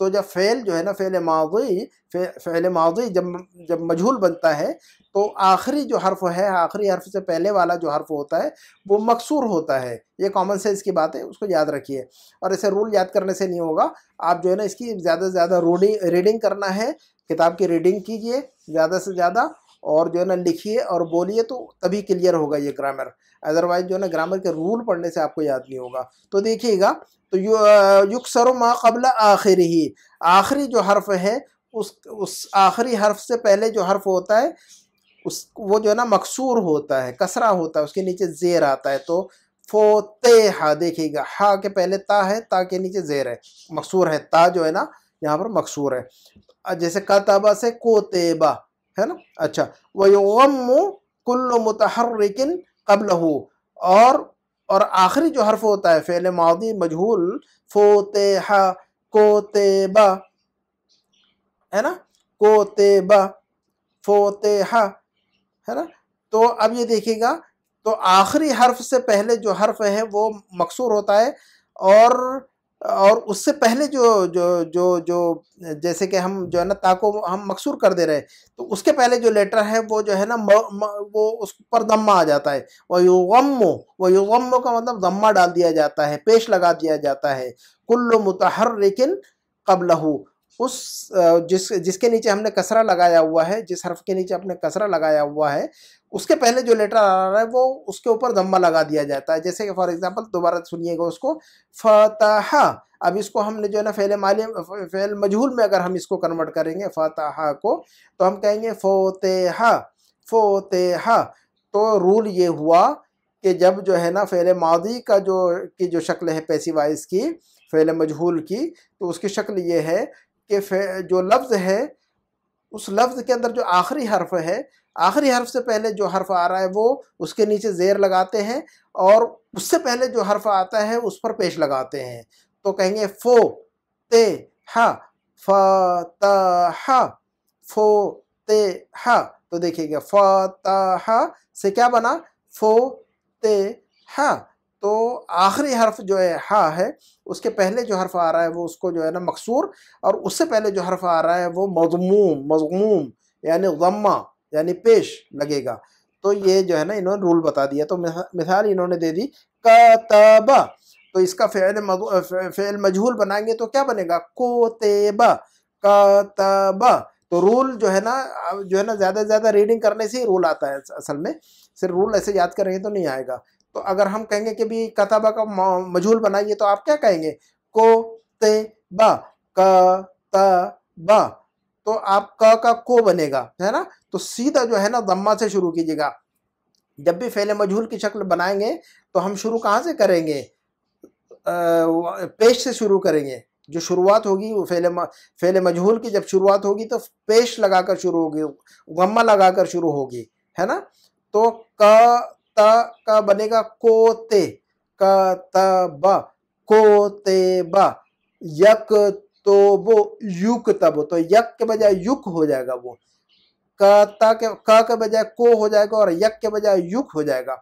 तो जब फ़ैल जो है ना फ़ैल माजी फ़ैल माजी जब जब मजहूल बनता है तो आखिरी जो हर्फ है आखिरी हर्फ से पहले वाला जो हर्फ होता है वो मकसूर होता है ये कॉमन सेंस की बात है उसको याद रखिए और ऐसे रूल याद करने से नहीं होगा आप जो है ना इसकी ज़्यादा से ज़्यादा रीडिंग करना है किताब की रीडिंग कीजिए ज़्यादा से ज़्यादा और जो है ना लिखिए और बोलिए तो तभी क्लियर होगा ये ग्रामर अदरवाइज़ जो है ना ग्रामर के रूल पढ़ने से आपको याद नहीं होगा तो देखिएगा तो यु युग सरो माँ कबला आखिर ही आखिरी जो हर्फ है उस उस आखिरी हर्फ से पहले जो हर्फ होता है उस वो जो है ना मकसूर होता है कसरा होता है उसके नीचे जेर आता है तो फोते हा देखिएगा हा के पहले ता है ता के नीचे जेर है मकसूर है ता जो है ना यहाँ पर मकसूर है जैसे कतबा से कोतेबा है ना अच्छा वम कुल्ल मतहरकिन कबल और और आखिरी जो हर्फ होता है फ़ेल मादी मजहूल फोते कोतेबा है ना कोतेबा फोतेहा है ना तो अब ये देखिएगा तो आखिरी हर्फ से पहले जो हर्फ है वो मकसूर होता है और और उससे पहले जो जो जो जो जैसे कि हम जो है ना ताको हम मकसूर कर दे रहे हैं तो उसके पहले जो लेटर है वो जो है ना म, म, वो उस पर दम्मा आ जाता है वह युगमो वह युगमो का मतलब दम्मा डाल दिया जाता है पेश लगा दिया जाता है कुल्लु मुतहरिकिन कबलहू उस जिस जिसके नीचे हमने कसरा लगाया हुआ है जिस हर्फ के नीचे हमने कसरा लगाया हुआ है उसके पहले जो लेटर आ रहा है वो उसके ऊपर धम्मा लगा दिया जाता है जैसे कि फॉर एग्जांपल दोबारा सुनिएगा उसको फतहा अब इसको हमने जो है ना फैल माली फैल मजहूल में अगर हम इसको कन्वर्ट करेंगे फ़तः को तो हम कहेंगे फोतेहा फोतेहा तो रूल ये हुआ कि जब जो है ना फ़ैल मादी का जो की जो शक्ल है पैसिवाइज की फ़ैल मजहूल की तो उसकी शक्ल ये है कि जो लफ्ज़ है उस लफ्ज़ के अंदर जो आखिरी हर्फ है आखिरी हर्फ से पहले जो हर्फ आ रहा है वो उसके नीचे ज़ेर लगाते हैं और उससे पहले जो हर्फ आता है उस पर पेश लगाते हैं तो कहेंगे फो ते हा फ त हा फो ते हा तो देखिएगा फ त हा से क्या बना फो ते हा तो आखिरी हर्फ जो है हा है उसके पहले जो हर्फ आ रहा है वो उसको जो है ना मकसूर और उससे पहले जो हर्फ आ रहा है वो मजमूम मजमूम यानी गम्मा यानी पेश लगेगा तो ये जो है ना इन्होंने रूल बता दिया तो मिसाल इन्होंने दे दी कतबा तो इसका फ़ेल फ़ेल मजहूल बनाएंगे तो क्या बनेगा कोतेबा कतबा तो रूल जो है ना जो है ना ज़्यादा से ज़्यादा रीडिंग करने से ही रूल आता है असल में सिर्फ रूल ऐसे याद करेंगे तो नहीं आएगा तो अगर हम कहेंगे कि भी कतबा का मजहूल बनाइए तो आप क्या कहेंगे को ते बा क त बा तो आप क का को बनेगा है ना तो सीधा जो है ना दम्मा से शुरू कीजिएगा जब भी फैले मजहूल की शक्ल बनाएंगे तो हम शुरू कहाँ से करेंगे पेश से शुरू करेंगे जो शुरुआत होगी वो फैले फैले मजहूल की जब शुरुआत होगी तो पेश लगाकर शुरू होगी गम्मा लगाकर शुरू होगी है ना तो क त का बनेगा कोते क त ब कोते ब यक तो वो युक तब तो यक के बजाय युक हो जाएगा वो का के बजाय को हो जाएगा और यक के बजाय युक हो जाएगा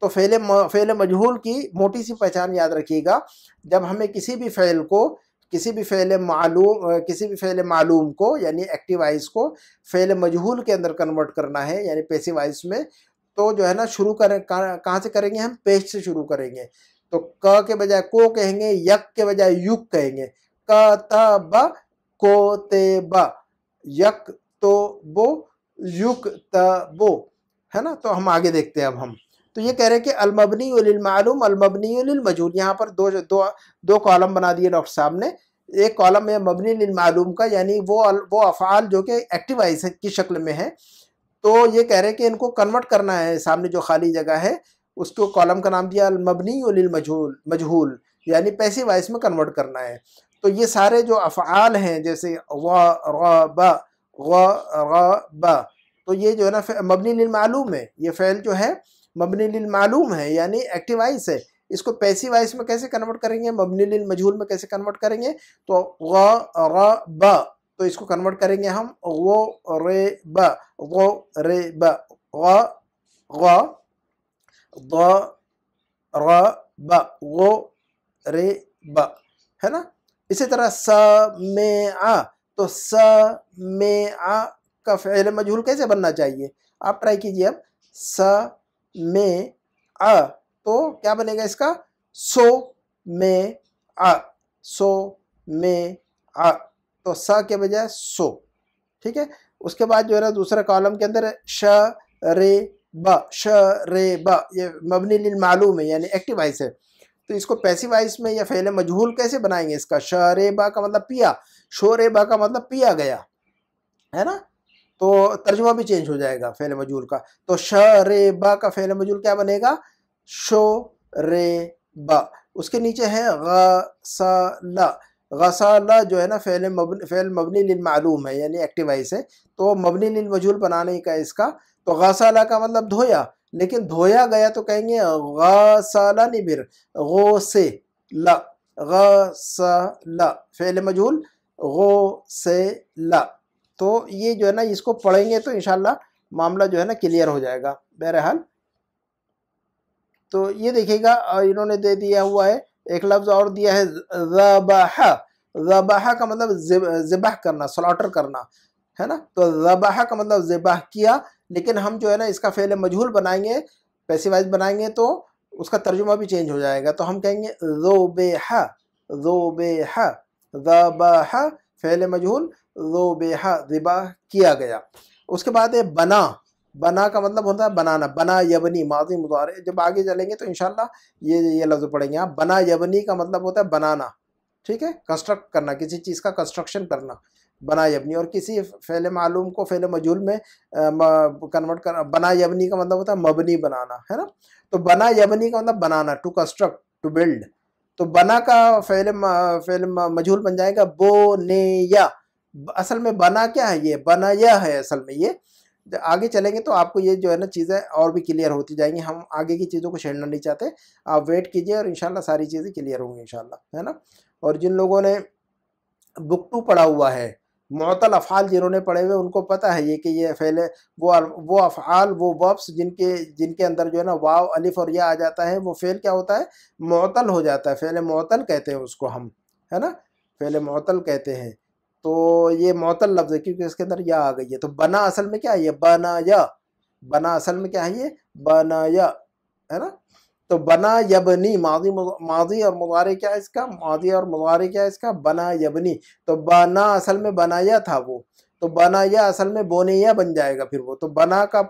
तो फेल फेले मजहूल की मोटी सी पहचान याद रखिएगा जब हमें किसी भी फ़ैल को किसी भी फेले मालूम किसी भी फेले मालूम को यानी एक्टिवाइज को फ़ैल मजहूल के अंदर कन्वर्ट करना है यानी पेसिवाइज में तो जो है ना शुरू करें कहाँ से करेंगे हम पेस्ट से शुरू करेंगे तो क के बजाय को कहेंगे यक के बजाय युक कहेंगे कतब कोतेब यक तो बो युक तबो है ना तो हम आगे देखते हैं अब हम तो ये कह रहे हैं कि अलमबनी उलमालूम अलमबनी उलमजूल यहाँ पर दो दो दो कॉलम बना दिए डॉक्टर साहब ने एक कॉलम है मबनी लमालूम का यानी वो वो अफ़ाल जो कि एक्टिवाइज की शक्ल में है तो ये कह रहे हैं कि इनको कन्वर्ट करना है सामने जो खाली जगह है उसको कॉलम का नाम दिया अलमबनी मजहूल मजहूल यानी पैसे वाइस में कन्वर्ट करना है तो ये सारे जो अफ़ाल हैं जैसे ग़ तो ये जो है ना मबनी लिलमालूम है ये फ़ैल जो है मबनी लिलमालूम है यानी एक्टिवाइस है इसको पैसिवाइस में कैसे कन्वर्ट करेंगे मबनी लिलमजहूल में कैसे कन्वर्ट करेंगे तो ग़ ब तो इसको कन्वर्ट करेंगे हम वो रे ब वो रे ब ग रे ब है ना इसी तरह स में आ तो स में आ का फेल मजहूल कैसे बनना चाहिए आप ट्राई कीजिए अब स में आ तो क्या बनेगा इसका सो में आ सो में आ तो स के बजाय सो ठीक है उसके बाद जो है ना दूसरा कॉलम के अंदर श रे ब श रे ब ये मबनी लिल मालूम है यानी एक्टिवाइस है तो इसको पैसिवाइज में या फेले मजहूल कैसे बनाएंगे इसका शरेबा का मतलब पिया शोरेबा का मतलब पिया गया है ना तो तर्जुमा भी चेंज हो जाएगा फेले मजहूल का तो शरेबा का फेले मजूल क्या बनेगा शो रे बा उसके नीचे है गसला गसला जो है ना फैले मबनी फेल मबनी लिलमालूम है यानी एक्टिवाइज है तो मबनी लिलमजूल बनाने का इसका तो गसला का मतलब धोया लेकिन धोया गया तो कहेंगे गसाला निबिर गो से ल फेल मजूल गो से ल तो ये जो है ना इसको पढ़ेंगे तो इनशाला मामला जो है ना क्लियर हो जाएगा बहरहाल तो ये देखिएगा इन्होंने दे दिया हुआ है एक लफ्ज़ और दिया है जबाह जबाह का मतलब जबाह करना स्लॉटर करना है ना तो जबाह का मतलब जबाह किया लेकिन हम जो है ना इसका फेल मजहूल बनाएंगे वाइज बनाएंगे तो उसका तर्जुमा भी चेंज हो जाएगा तो हम कहेंगे रो बे हा रो बे है दबा फेल मजहूल रो बे हिबा रिबा किया गया उसके बाद है बना बना का मतलब होता है बनाना बना यबनी माजी मुदार जब आगे चलेंगे तो इन ये ये लफ्ज़ पड़ेंगे आप बना यबनी का मतलब होता है बनाना ठीक है कंस्ट्रक्ट करना किसी चीज़ का कंस्ट्रक्शन करना बना यबनी और किसी फ़ैल मालूम को फ़ैल मजूल में कन्वर्ट करना बना यबनी का मतलब होता है मबनी बनाना है ना तो बना यबनी का मतलब बनाना टू कंस्ट्रक्ट टू बिल्ड तो बना का फ़ैल फ़ैल मजूल बन जाएगा बो ने या असल में बना क्या है ये बना यह है असल में ये आगे चलेंगे तो आपको ये जो है ना चीज़ें और भी क्लियर होती जाएंगी हम आगे की चीज़ों को छेड़ना नहीं चाहते आप वेट कीजिए और इंशाल्लाह सारी चीज़ें क्लियर होंगी इंशाल्लाह है ना और जिन लोगों ने बुक टू पढ़ा हुआ है मअतल अफ़ाल जिन्होंने पढ़े हुए उनको पता है ये कि ये फैले वो वो अफ़ाल वो वर्ब्स जिनके जिनके अंदर जो है ना वाव अलिफ और यह आ जाता है वो फ़ेल क्या होता है मअतल हो जाता है फ़ैल मअतल कहते हैं उसको हम है ना फ़ैल मअतल कहते हैं तो ये मअतल लफ्ज़ है क्योंकि इसके अंदर यह आ गई है तो बना असल में क्या है ये बना या बना असल में क्या है ये बना या है ना तो बना यबनी माजी माजी और मुजारे क्या है इसका माजी और मुजारे क्या है इसका बना यबनी तो बना असल में बनाया था वो तो बनाया असल में बोने या बन जाएगा फिर वो तो बना का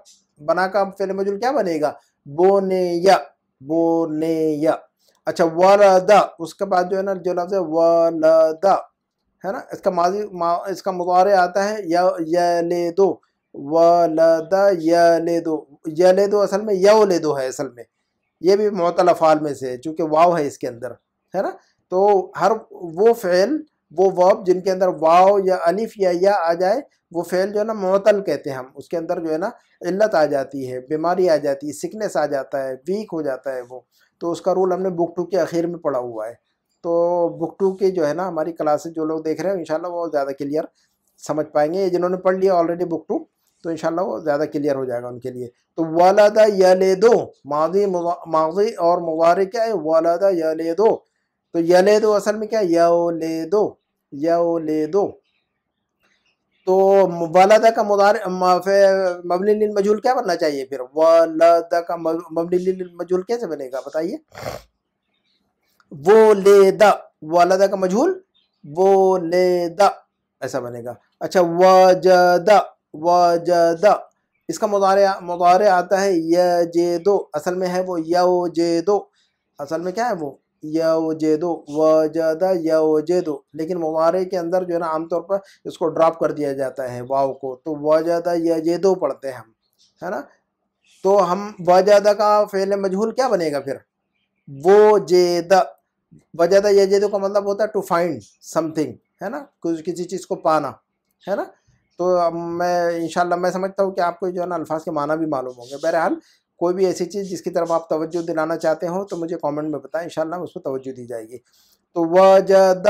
बना का फेल मजुल क्या बनेगा बोने या अच्छा वरदा उसके बाद जो है ना जो लफ्ज़ है वलदा है ना इसका माजी मा, इसका मुजारे आता है या ले दो वलदा या ले दो या ले दो असल में यो ले दो है असल में ये भी मतल अफ़ाल में से है चूँकि वाव है इसके अंदर है ना तो हर वो फ़ैल वो वर्ब जिनके अंदर वाव या अलिफ या या आ जाए वो फ़ैल जो है ना मअतल कहते हैं हम उसके अंदर जो है ना इल्लत आ जाती है बीमारी आ जाती है सिकनेस आ जाता है वीक हो जाता है वो तो उसका रूल हमने बुक टू के आखिर में पढ़ा हुआ है तो बुक टू की जो है ना हमारी क्लासेज जो लोग देख रहे हैं इंशाल्लाह वो ज़्यादा क्लियर समझ पाएंगे जिन्होंने पढ़ लिया ऑलरेडी बुक टू तो इन वो ज़्यादा क्लियर हो जाएगा उनके लिए तो वालदा या ले दो माजी माजी और मुबारक क्या है वालदा या ले दो तो या ले दो असल में क्या यो ले दो यो ले दो तो वालदा का मुदार मबनी मजूल क्या बनना चाहिए फिर वालदा का मबनी मजूल कैसे बनेगा बताइए वो ले दा वालदा का मजहूल वो ले दा ऐसा बनेगा अच्छा वजदा वजद इसका मुदारे मुदारे आता है दो असल में है वो यो जे दो असल में क्या है वो दो वजद दो लेकिन मुदारे के अंदर जो है ना आमतौर पर इसको ड्रॉप कर दिया जाता है वाव को तो वजद दो पढ़ते हैं हम है ना तो हम वजद का फेल मजहूल क्या बनेगा फिर वो द वजद दो का मतलब होता है टू फाइंड समथिंग है ना कुछ किसी चीज़ को पाना है ना तो अब मैं इन मैं समझता हूँ कि आपको जो है ना अल्फाज के माना भी मालूम होंगे बहरहाल कोई भी ऐसी चीज़ जिसकी तरफ आप तवज्जो दिलाना चाहते हो तो मुझे कमेंट में बताएं इन उस पर तवज्जो दी जाएगी तो व जद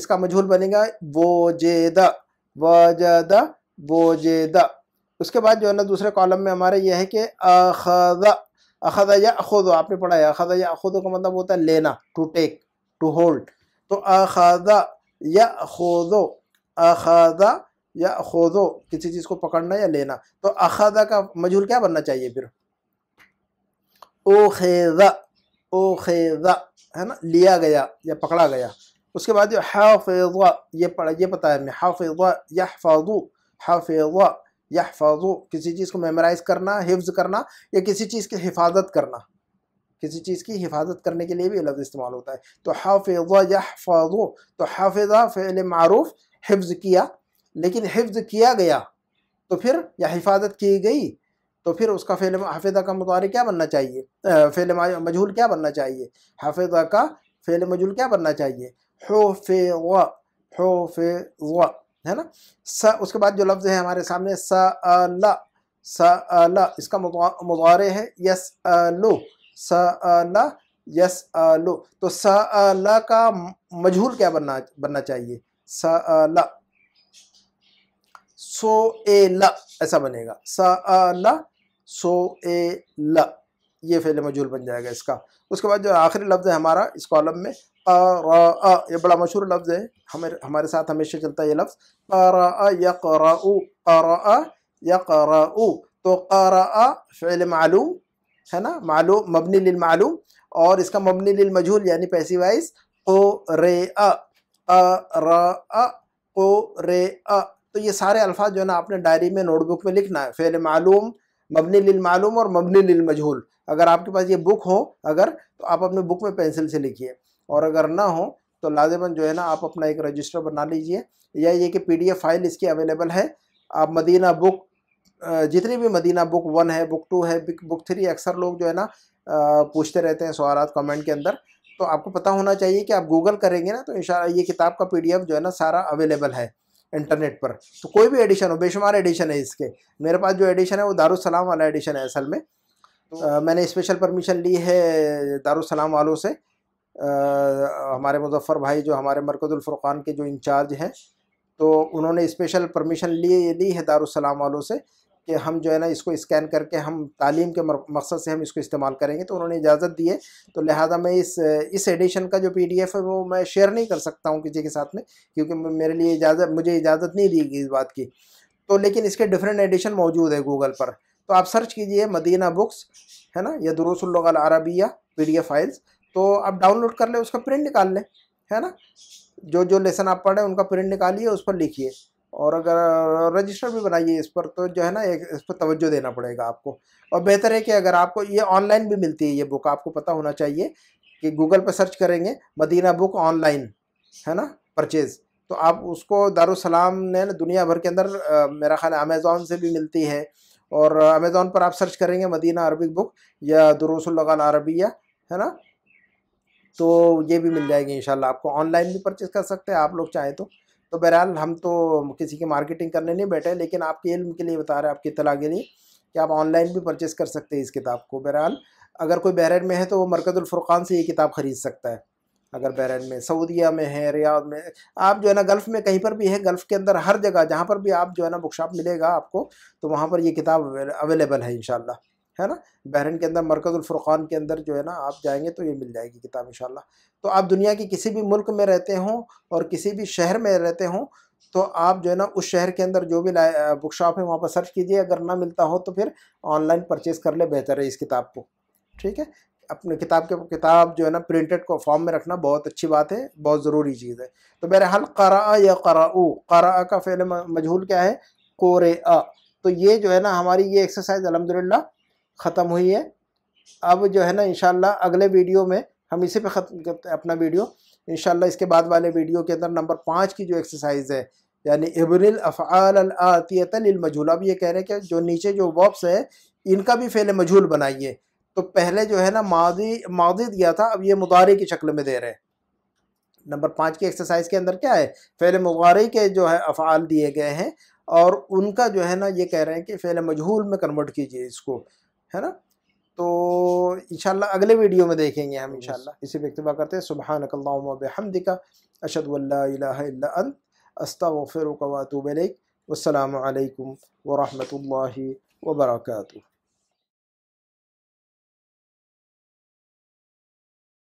इसका मजहूल बनेगा वो व जद वो द उसके बाद जो है ना दूसरे कॉलम में हमारा यह है कि अखद अखद या अखुद आपने पढ़ा है अखदा या अखुद का मतलब होता है लेना टू टेक टू होल्ड तो अखद या खुदो अखदा या खोदो किसी चीज़ को पकड़ना या लेना तो अखादा का मजहूर क्या बनना चाहिए फिर ओ खेदा ओ खेदा है ना लिया गया या पकड़ा गया उसके बाद हाफेजा ये पढ़ा ये पता है हाफेजा या फाजू हाफेजा फाजू किसी चीज़ को मेमोराइज करना हिफ्ज करना या किसी चीज़ की हिफाजत करना किसी चीज़ की हिफाजत करने के लिए भी लफ्ज़ इस्तेमाल होता है तो हाफेजा फाजू तो हाफेजा फ़ैल मरूफ़ हिफ्ज किया लेकिन हिफ्ज किया गया तो फिर या हिफाजत की गई तो फिर उसका फेल हाफिजा का मुतार क्या बनना चाहिए फेल मजहूल क्या बनना चाहिए हाफिजा का फेल मजहूल क्या बनना चाहिए होफे व होफे व है ना स उसके बाद जो लफ्ज़ है हमारे सामने स ल स ल इसका मुतार है यस लो स ल यस लो तो स ल का मजहूल क्या बनना बनना चाहिए स ल सो ए ल ऐसा बनेगा स अ ल सो ए ल ये फेल मजूल बन जाएगा इसका उसके बाद जो आखिरी लफ्ज़ है हमारा इस कॉलम में अ र अ ये बड़ा मशहूर लफ्ज़ है हमारे हमारे साथ हमेशा चलता है ये लफ्ज़ कर यक रू यक तो कर फेल मालूम है ना मालूम मबनी मालूम और इसका मबनी मजहूल यानी पैसी वाइज को रे अ अ को रे अ तो ये सारे अल्फाज जो है ना आपने डायरी में नोटबुक में लिखना है फ़ेल मालूम मबनी लिलमालूम और मबनी मजहूल अगर आपके पास ये बुक हो अगर तो आप अपने बुक में पेंसिल से लिखिए और अगर ना हो तो लाजमन जो है ना आप अपना एक रजिस्टर बना लीजिए या ये कि एफ़ फाइल इसकी अवेलेबल है आप मदीना बुक जितनी भी मदीना बुक वन है बुक टू है बुक थ्री अक्सर लोग जो है ना पूछते रहते हैं सवाल कमेंट के अंदर तो आपको पता होना चाहिए कि आप गूगल करेंगे ना तो इन ये किताब का पीडीएफ जो है ना सारा अवेलेबल है इंटरनेट पर तो कोई भी एडिशन हो बेशुमार एडिशन है इसके मेरे पास जो एडिशन है वो दारुसलाम वाला एडिशन है असल में आ, तो मैंने स्पेशल परमिशन ली है दारुसलाम वालों से आ, हमारे मुजफ्फ़र भाई जो हमारे मरकज़ुल्फ़ुरक़ान के जो इंचार्ज हैं तो उन्होंने स्पेशल परमिशन लिए ली है दारुसलाम वालों से कि हम जो है ना इसको स्कैन करके हम तालीम के मकसद से हम इसको इस्तेमाल करेंगे तो उन्होंने इजाज़त दी है तो लिहाजा मैं इस इस एडिशन का जो पीडीएफ है वो मैं शेयर नहीं कर सकता हूँ किसी के साथ में क्योंकि मेरे लिए इजाज़त मुझे इजाज़त नहीं दी गई इस बात की तो लेकिन इसके डिफरेंट एडिशन मौजूद है गूगल पर तो आप सर्च कीजिए मदीना बुक्स है ना या दरूसलगल अरबिया पी डी फाइल्स तो आप डाउनलोड कर लें उसका प्रिंट निकाल लें है ना जो जो लेसन आप पढ़ें उनका प्रिंट निकालिए उस पर लिखिए और अगर रजिस्टर भी बनाइए इस पर तो जो है ना एक इस पर तवज्जो देना पड़ेगा आपको और बेहतर है कि अगर आपको ये ऑनलाइन भी मिलती है ये बुक आपको पता होना चाहिए कि गूगल पर सर्च करेंगे मदीना बुक ऑनलाइन है ना परचेज़ तो आप उसको दारुसलाम ने ना दुनिया भर के अंदर मेरा ख्याल अमेज़ोन से भी मिलती है और अमेज़ोन पर आप सर्च करेंगे मदीना अरबिक बुक या दरसल अरबिया है ना तो ये भी मिल जाएगी इन आपको ऑनलाइन भी परचेज़ कर सकते हैं आप लोग चाहें तो तो बहरहाल हम तो किसी की मार्केटिंग करने नहीं बैठे लेकिन आपके इल्म के लिए बता रहे हैं आपकी इतला के लिए कि आप ऑनलाइन भी परचेज़ कर सकते हैं इस किताब को बहरहाल अगर कोई बहरन में है तो वो मरकज़ुल्फ़ुर्क़ान से ये किताब ख़रीद सकता है अगर बहरन में सऊदिया में है रियाद में आप जो है ना गल्फ़ में कहीं पर भी है गल्फ़ के अंदर हर जगह जहाँ पर भी आप जो है ना बुक शॉप मिलेगा आपको तो वहाँ पर ये किताब अवेलेबल है इन है ना बहरन के अंदर मरकज़ुल्फ़ुरक़ान के अंदर जो है ना आप जाएंगे तो ये मिल जाएगी किताब इन तो आप दुनिया के किसी भी मुल्क में रहते हों और किसी भी शहर में रहते हों तो आप जो है ना उस शहर के अंदर जो भी बुक शॉप है वहाँ पर सर्च कीजिए अगर ना मिलता हो तो फिर ऑनलाइन परचेज़ कर ले बेहतर है इस किताब को ठीक है अपने किताब के किताब जो है ना प्रिंटेड को फॉर्म में रखना बहुत अच्छी बात है बहुत ज़रूरी चीज़ है तो बहरहाल करा या कराऊ करा का फेल मजहूल क्या है कोरे तो ये जो है ना हमारी ये एक्सरसाइज अलहमदिल्ला ख़त्म हुई है अब जो है ना इन अगले वीडियो में हम इसी पे ख़त्म करते हैं अपना वीडियो इन इसके बाद वाले वीडियो के अंदर नंबर पाँच की जो एक्सरसाइज है यानी इबरल अफ़ालमजूल अब ये कह रहे हैं कि जो नीचे जो वर्ब्स है इनका भी फ़ैल मजहूल बनाइए तो पहले जो है ना मादी माजी दिया था अब ये मुदारे की शक्ल में दे रहे हैं नंबर पाँच की एक्सरसाइज के अंदर क्या है फ़ैल मुगारे के जो है अफ़ाल दिए गए हैं और उनका जो है ना ये कह रहे हैं कि फ़ैल मजहूल में कन्वर्ट कीजिए इसको है ना तो इनशाला अगले वीडियो में देखेंगे हम इनशाला इसी पर इतबा करते हैं सुबह नकल्लामदिका अशद अन अस्तर वातूब वरहि वबरकू